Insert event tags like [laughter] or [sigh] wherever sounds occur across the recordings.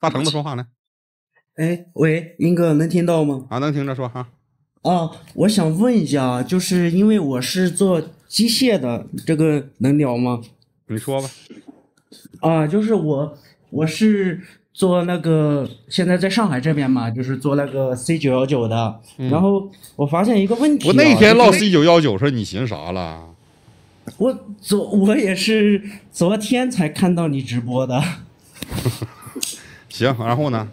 大橙子说话来，哎，喂，英哥，能听到吗？啊，能听着说啊。哦，我想问一下，就是因为我是做机械的，这个能聊吗？你说吧。啊，就是我，我是做那个，现在在上海这边嘛，就是做那个 C 九幺九的。然后我发现一个问题。我那天唠 C 九幺九说，你寻啥了？我昨我也是昨天才看到你直播的。[laughs] 行，然后呢？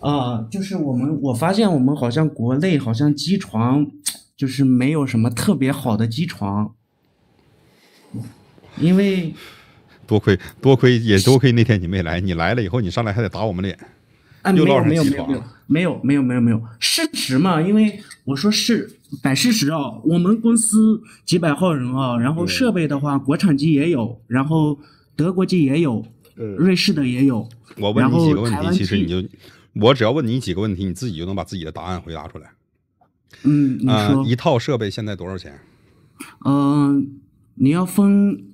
啊，就是我们，我发现我们好像国内好像机床，就是没有什么特别好的机床，因为多亏多亏也多亏那天你没来，你来了以后你上来还得打我们脸。啊，没有上机没有没有没有没有没有，事实嘛，因为我说是摆事实啊，我们公司几百号人啊，然后设备的话，国产机也有，然后德国机也有。瑞士的也有，我问你几个问题，其实你就，我只要问你几个问题，你自己就能把自己的答案回答出来。嗯，你说一套设备现在多少钱？嗯，你要分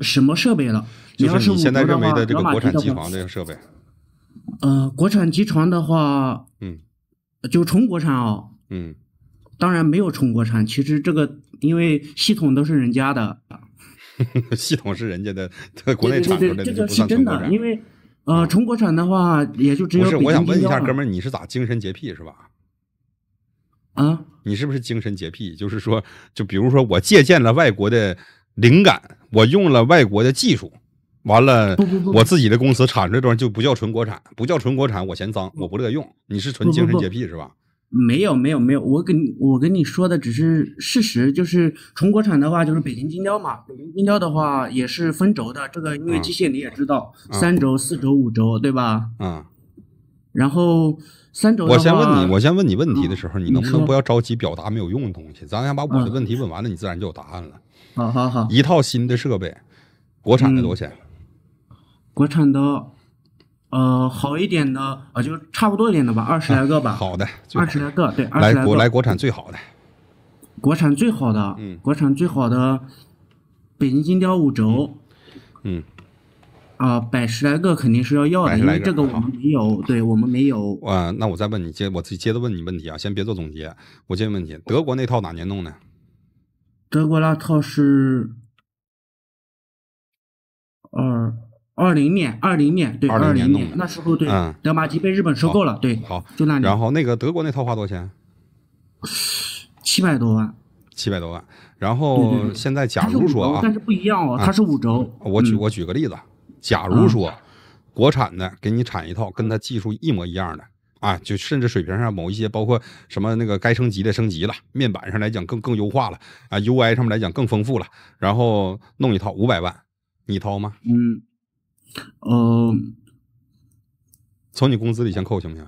什么设备了？就是你现在认为的这个国产机床这个设备。呃，国产机床的话，嗯，就纯国产哦。嗯，当然没有纯国产，其实这个因为系统都是人家的。[laughs] 系统是人家的，国内产出来的就不算纯国产。因为，呃，纯国产的话，也就只有不是，我想问一下哥们儿，你是咋精神洁癖是吧？啊，你是不是精神洁癖？就是说，就比如说，我借鉴了外国的灵感，我用了外国的技术，完了，我自己的公司产出来东西就不叫纯国产，不叫纯国产，我嫌脏，我不乐用。你是纯精神洁癖是吧？没有没有没有，我跟我跟你说的只是事实，就是纯国产的话就是北京精雕嘛，北京精雕的话也是分轴的，这个因为机械你也知道，三轴、四轴、五轴，对吧？嗯。然后三轴我先问你，我先问你问题的时候，你能不要着急表达没有用的东西？咱先把我的问题问完了，你自然就有答案了。好好好。一套新的设备，国产的多少钱？国产的。呃，好一点的，呃，就差不多一点的吧，二十来个吧。好的，二十来个，对，二十来个。来国来国产最好的，国产最好的，嗯，国产最好的，北京金雕五轴，嗯，啊，百十来个肯定是要要的，因为这个我们没有，对我们没有。啊，那我再问你，接我己接着问你问题啊，先别做总结，我接着问你，德国那套哪年弄的？德国那套是二。二零年，二零年，对，二零年那时候，对，德玛吉被日本收购了，对，好，就那里。然后那个德国那套花多少钱？七百多万。七百多万。然后现在假如说啊，但是不一样哦，它是五轴。我举我举个例子，假如说国产的给你产一套，跟它技术一模一样的啊，就甚至水平上某一些包括什么那个该升级的升级了，面板上来讲更更优化了啊，UI 上面来讲更丰富了，然后弄一套五百万，你掏吗？嗯。嗯，从你工资里先扣行不行？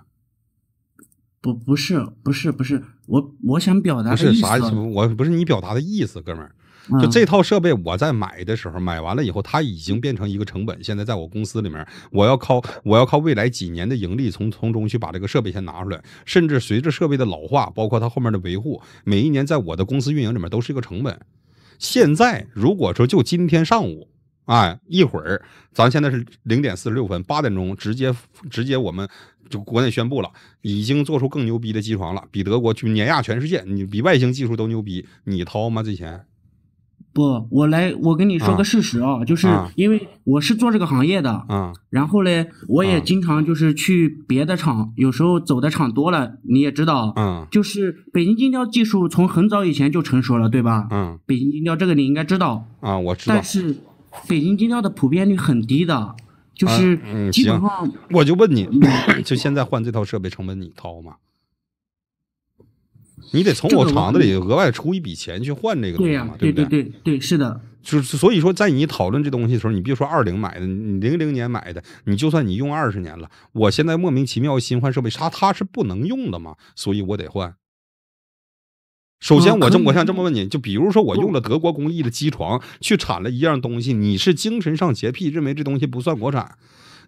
不，不是，不是，不是，我我想表达的是啥？意思？我不是你表达的意思，哥们儿。就这套设备，我在买的时候，买完了以后，它已经变成一个成本。现在在我公司里面，我要靠我要靠未来几年的盈利，从从中去把这个设备先拿出来。甚至随着设备的老化，包括它后面的维护，每一年在我的公司运营里面都是一个成本。现在如果说就今天上午。哎，一会儿，咱现在是零点四十六分，八点钟直接直接我们就国内宣布了，已经做出更牛逼的机床了，比德国去碾压全世界，你比外星技术都牛逼，你掏吗这钱？不，我来，我跟你说个事实啊，就是因为我是做这个行业的，啊、然后嘞，我也经常就是去别的厂，有时候走的厂多了，你也知道，啊、就是北京精雕技术从很早以前就成熟了，对吧？嗯，北京精雕这个你应该知道啊，我知道，但是。北京晶雕的普遍率很低的，就是基本上我就问你，[coughs] 就现在换这套设备成本你掏吗？[coughs] 你得从我厂子里额外出一笔钱去换这个，对呀，对对对对，是的。就是所以说，在你讨论这东西的时候，你比如说二零买的，你零零年买的，你就算你用二十年了，我现在莫名其妙新换设备，它它是不能用的嘛，所以我得换。首先，我这我想这么问你，就比如说我用了德国工艺的机床去产了一样东西，你是精神上洁癖，认为这东西不算国产？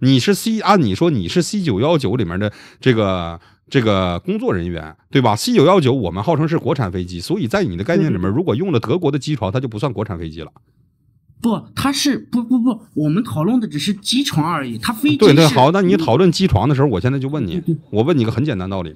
你是 C，按你说你是 C 九幺九里面的这个这个工作人员，对吧？C 九幺九我们号称是国产飞机，所以在你的概念里面，如果用了德国的机床，它就不算国产飞机了。不，它是不不不，我们讨论的只是机床而已，它飞机对对好。那你讨论机床的时候，我现在就问你，我问你个很简单道理。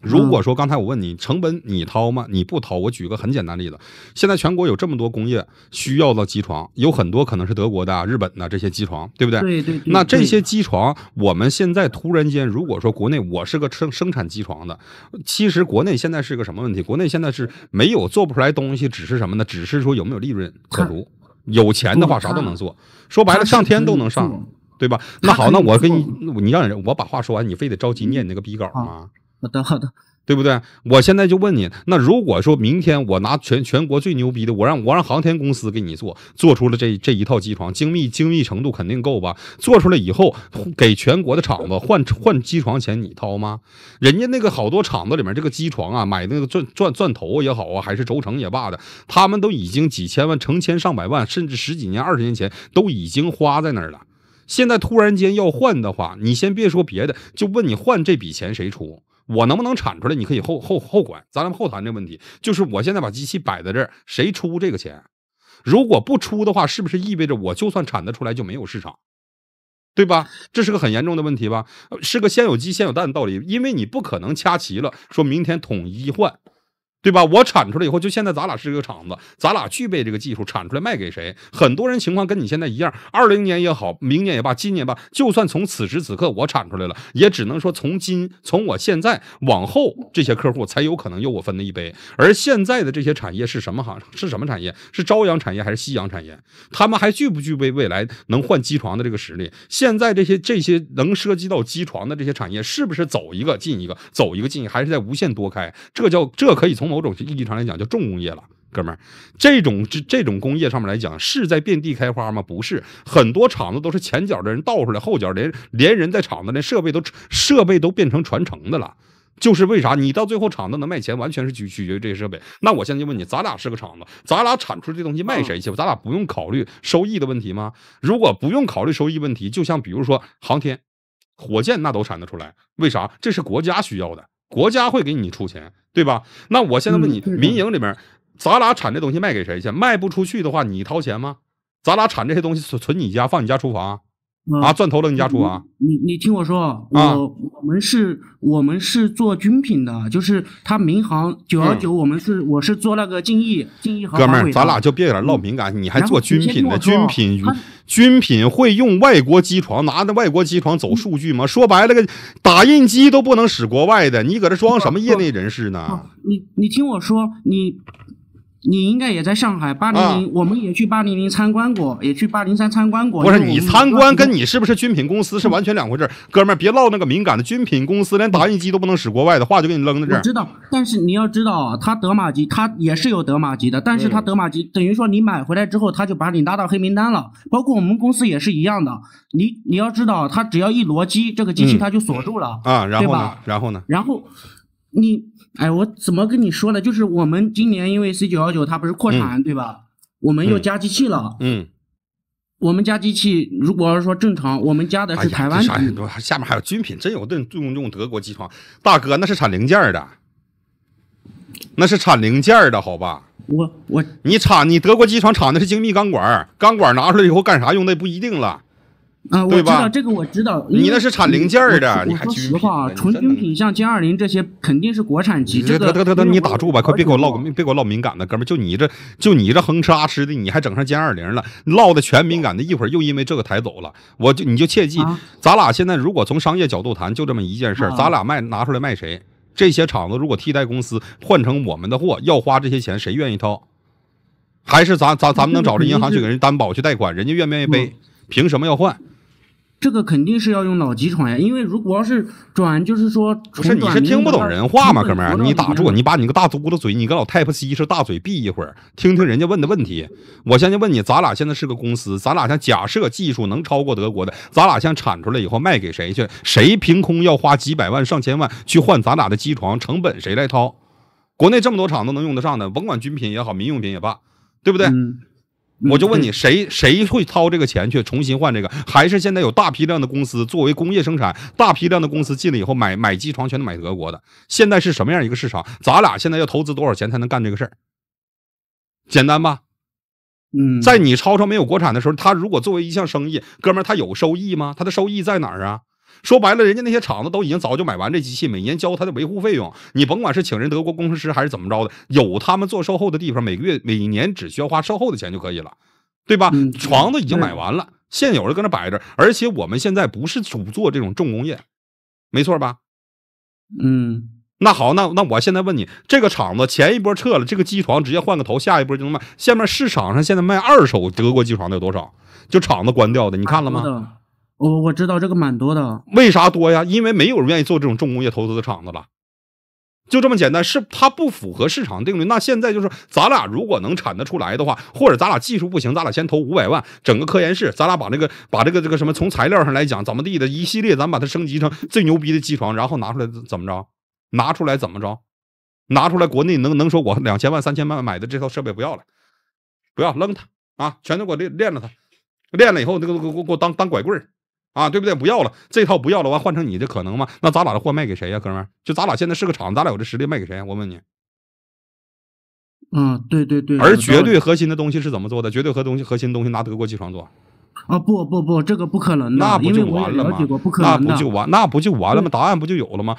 如果说刚才我问你成本你掏吗？你不掏，我举个很简单例子，现在全国有这么多工业需要的机床，有很多可能是德国的日本的这些机床，对不对？对对。那这些机床我们现在突然间，如果说国内我是个生生产机床的，其实国内现在是个什么问题？国内现在是没有做不出来东西，只是什么呢？只是说有没有利润可图。有钱的话啥都能做，说白了上天都能上，对吧？那好，那我给你，你让人我把话说完，你非得着急念你那个逼稿吗？[laughs] 好的好的，对不对？我现在就问你，那如果说明天我拿全全国最牛逼的，我让我让航天公司给你做，做出了这这一套机床，精密精密程度肯定够吧？做出来以后，给全国的厂子 [laughs] 换换机床钱，你掏吗？人家那个好多厂子里面这个机床啊，买那个钻钻钻头也好啊，还是轴承也罢的，他们都已经几千万、成千上百万，甚至十几年、二十年前都已经花在那儿了。现在突然间要换的话，你先别说别的，就问你换这笔钱谁出？我能不能产出来？你可以后后后管，咱俩后谈这个问题。就是我现在把机器摆在这儿，谁出这个钱？如果不出的话，是不是意味着我就算产得出来就没有市场？对吧？这是个很严重的问题吧？是个先有鸡先有蛋的道理，因为你不可能掐齐了，说明天统一换。对吧？我产出来以后，就现在咱俩是一个厂子，咱俩具备这个技术，产出来卖给谁？很多人情况跟你现在一样，二零年也好，明年也罢，今年吧，就算从此时此刻我产出来了，也只能说从今，从我现在往后，这些客户才有可能有我分的一杯。而现在的这些产业是什么行？是什么产业？是朝阳产业还是夕阳产业？他们还具不具备未来能换机床的这个实力？现在这些这些能涉及到机床的这些产业，是不是走一个进一个？走一个进还是在无限多开？这叫这可以从某。某种意义上来讲，就重工业了，哥们儿，这种这这种工业上面来讲，是在遍地开花吗？不是，很多厂子都是前脚的人倒出来，后脚连连人在厂子，连设备都设备都变成传承的了。就是为啥你到最后厂子能卖钱，完全是取取决于这些设备。那我现在就问你，咱俩是个厂子，咱俩产出这东西卖谁去？咱俩不用考虑收益的问题吗？如果不用考虑收益问题，就像比如说航天、火箭，那都产得出来。为啥？这是国家需要的。国家会给你出钱，对吧？那我现在问你，民营里面，咱俩产这东西卖给谁去？卖不出去的话，你掏钱吗？咱俩产这些东西存存你家，放你家厨房。啊，钻头了你家厨房？你你听我说，我我们是我们是做军品的，就是他民航九幺九，我们是我是做那个精益精益。哥们儿，咱俩就别有点唠敏感，你还做军品的军品，军品会用外国机床，拿着外国机床走数据吗？说白了，个打印机都不能使国外的，你搁这装什么业内人士呢？你你听我说，你。你应该也在上海八零零，我们也去八零零参观过，也去八零三参观过。不是你参观，跟你是不是军品公司是完全两回事儿。哥们儿，别唠那个敏感的军品公司，连打印机都不能使，国外的话就给你扔在这儿。我知道，但是你要知道，他德玛吉，他也是有德玛吉的，但是他德玛吉等于说你买回来之后，他就把你拉到黑名单了。包括我们公司也是一样的。你你要知道，他只要一裸机，这个机器他就锁住了啊。然后呢？然后呢？然后。你，哎，我怎么跟你说呢？就是我们今年因为 C 九幺九它不是扩产对吧？我们又加机器了。嗯，我们加机器，如果是说正常，我们加的是台湾品。下面还有军品，真有那用用德国机床，大哥那是产零件的，那是产零件的，好吧？我我，你产你德国机床产的是精密钢管，钢管拿出来以后干啥用那不一定了。嗯，我知道这个我知道。你那是产零件的，还说实话啊，纯军品像歼二零这些肯定是国产机。这个，得得这你打住吧，快别给我唠，别给我唠敏感的，哥们，就你这就你这横吃啊吃的，你还整上歼二零了，唠的全敏感的，一会儿又因为这个抬走了，我就你就切记，咱俩现在如果从商业角度谈，就这么一件事儿，咱俩卖拿出来卖谁？这些厂子如果替代公司换成我们的货，要花这些钱，谁愿意掏？还是咱咱咱们能找着银行去给人担保去贷款，人家愿不愿意背？凭什么要换？这个肯定是要用脑机床呀，因为如果要是转，就是说不是你是听不懂人话吗，哥们儿？你打住，你把你个大猪骨头嘴，你个老 Type C 是大嘴闭一会儿，听听人家问的问题。我现在问你，咱俩现在是个公司，咱俩像假设技术能超过德国的，咱俩像产出来以后卖给谁去？谁凭空要花几百万上千万去换咱俩的机床？成本谁来掏？国内这么多厂都能用得上的，甭管军品也好，民用品也罢，对不对？嗯。我就问你，谁谁会掏这个钱去重新换这个？还是现在有大批量的公司作为工业生产，大批量的公司进了以后买买机床，全都买德国的。现在是什么样一个市场？咱俩现在要投资多少钱才能干这个事儿？简单吧？嗯，在你超超没有国产的时候，他如果作为一项生意，哥们儿他有收益吗？他的收益在哪儿啊？说白了，人家那些厂子都已经早就买完这机器，每年交他的维护费用。你甭管是请人德国工程师还是怎么着的，有他们做售后的地方，每个月、每年只需要花售后的钱就可以了，对吧？床子已经买完了，现有的搁那摆着。而且我们现在不是主做这种重工业，没错吧？嗯。那好，那那我现在问你，这个厂子前一波撤了，这个机床直接换个头，下一波就能卖。下面市场上现在卖二手德国机床的有多少？就厂子关掉的，你看了吗？我我知道这个蛮多的，为啥多呀？因为没有人愿意做这种重工业投资的厂子了，就这么简单，是它不符合市场定律。那现在就是咱俩如果能产得出来的话，或者咱俩技术不行，咱俩先投五百万，整个科研室，咱俩把这个把这个这个什么从材料上来讲，怎么地的一系列，咱把它升级成最牛逼的机床，然后拿出来怎么着？拿出来怎么着？拿出来，国内能能说我两千万三千万买的这套设备不要了，不要扔它啊，全都给我练练了它，练了以后那个给我给我当当拐棍儿。啊，对不对？不要了，这套不要了，完换成你，这可能吗？那咱俩的货卖给谁呀，哥们？就咱俩现在是个厂咱俩有这实力卖给谁？我问你。嗯，对对对。而绝对核心的东西是怎么做的？绝对核东西核心东西拿德国机床做？啊，不不不，这个不可能的。那不就完了吗？那不就完？那不就完了吗？答案不就有了吗？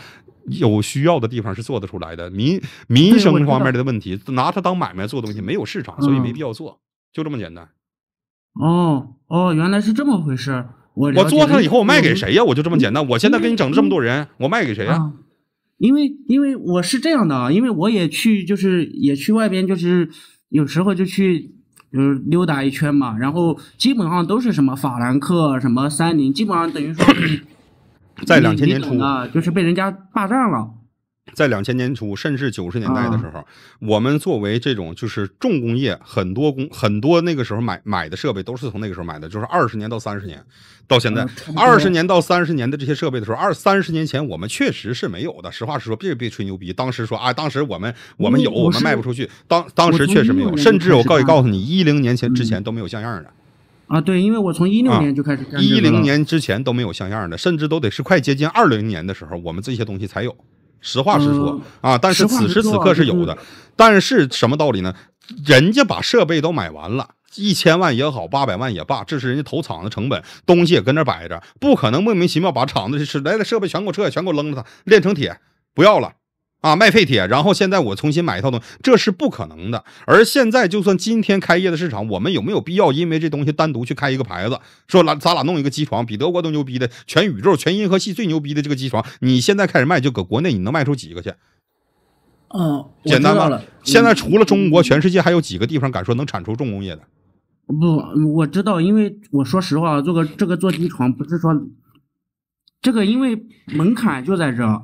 有需要的地方是做得出来的。民民生方面的问题，拿它当买卖做东西没有市场，所以没必要做，就这么简单。哦哦，原来是这么回事。我做上以后我卖给谁呀？我就这么简单。我现在给你整这么多人，我卖给谁呀？因为因为我是这样的啊，因为我也去就是也去外边，就是有时候就去，就是溜达一圈嘛。然后基本上都是什么法兰克什么三菱，基本上等于说，在两千年初就是被人家霸占了。在两千年初，甚至九十年代的时候，我们作为这种就是重工业，很多工很多那个时候买买的设备都是从那个时候买的，就是二十年到三十年，到现在二十年到三十年的这些设备的时候，二三十年前我们确实是没有的。实话实说，别别吹牛逼，当时说啊，当时我们我们有，我们卖不出去，当当时确实没有，甚至我告告诉你，一零年前之前都没有像样的。啊，对，因为我从一六年就开始，一零年之前都没有像样的，甚至都得是快接近二零年的时候，我们这些东西才有。实话实说啊，但是此时此刻是有的，但是什么道理呢？人家把设备都买完了，一千万也好，八百万也罢，这是人家投厂的成本，东西也跟那摆着，不可能莫名其妙把厂子是来的设备全给我撤，全给我扔了，它，炼成铁不要了。啊，卖废铁，然后现在我重新买一套东西，这是不可能的。而现在，就算今天开业的市场，我们有没有必要因为这东西单独去开一个牌子，说来咱俩弄一个机床，比德国都牛逼的，全宇宙、全银河系最牛逼的这个机床？你现在开始卖，就搁国内，你能卖出几个去？嗯，简单吧？现在除了中国，全世界还有几个地方敢说能产出重工业的？不，我知道，因为我说实话，这个这个做机床不是说，这个因为门槛就在这儿。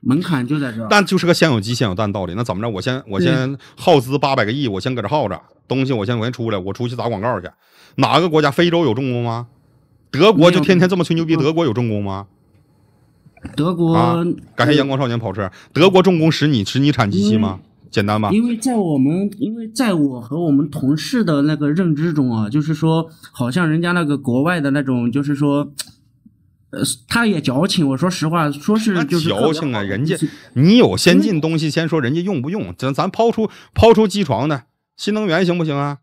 门槛就在这，但就是个先有鸡先有蛋道理。那怎么着？我先我先耗资八百个亿，我先搁这耗着东西，我先我先出来，我出去打广告去。哪个国家？非洲有重工吗？德国就天天这么吹牛逼，德国有重工吗？德国感谢阳光少年跑车，德国重工使你使你产机器吗？简单吧？因为在我们，因为在我和我们同事的那个认知中啊，就是说，好像人家那个国外的那种，就是说。呃，他也矫情，我说实话，说是就是矫情啊。人家，你有先进东西先说，人家用不用？咱咱抛出抛出机床的新能源行不行啊？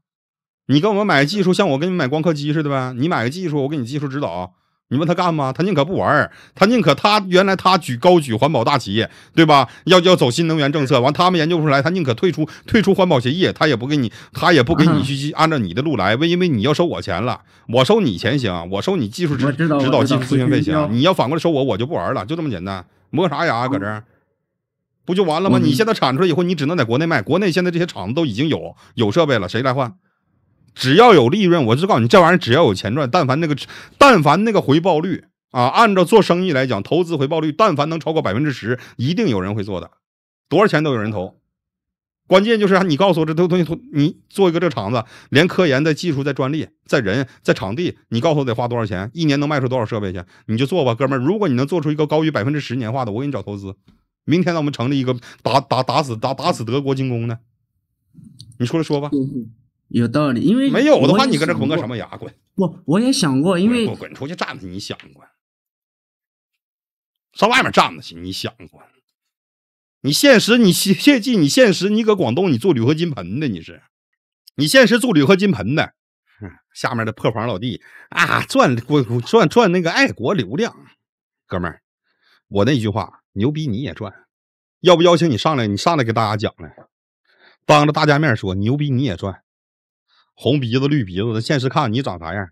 你给我们买技术，像我给你买光刻机似的呗。你买个技术，我给你技术指导。你问他干吗？他宁可不玩儿，他宁可他原来他举高举环保大旗，对吧？要要走新能源政策，完他们研究不出来，他宁可退出退出环保协议，他也不给你，他也不给你去按照你的路来，为因为你要收我钱了，我收你钱行，我收你技术指导技术咨询费行，你要反过来收我，我就不玩了，就这么简单，磨啥牙搁这儿，不就完了吗？你现在产出来以后，你只能在国内卖，国内现在这些厂子都已经有有设备了，谁来换？只要有利润，我就告诉你，这玩意儿只要有钱赚，但凡那个，但凡那个回报率啊，按照做生意来讲，投资回报率，但凡能超过百分之十，一定有人会做的，多少钱都有人投。关键就是你告诉我这都东西，你做一个这厂子，连科研在技术在专利在人在场地，你告诉我得花多少钱，一年能卖出多少设备去，你就做吧，哥们儿。如果你能做出一个高于百分之十年化的，我给你找投资。明天呢，我们成立一个打打打死打打死德国精工的，你出来说吧。有道理，因为没有的话，你搁这拱个什么牙滚！我我也想过，因为我滚出去站着，你想过？上外面站着去，你想过？你现实，你切记，你现实，你搁广东，你做铝合金盆的，你是？你现实做铝合金盆的，下面的破房老弟啊，赚滚滚赚赚那个爱国流量，哥们儿，我那句话，牛逼你也赚，要不邀请你上来，你上来给大家讲来，当着大家面说，牛逼你也赚。红鼻子、绿鼻子，的，现实看你长啥样。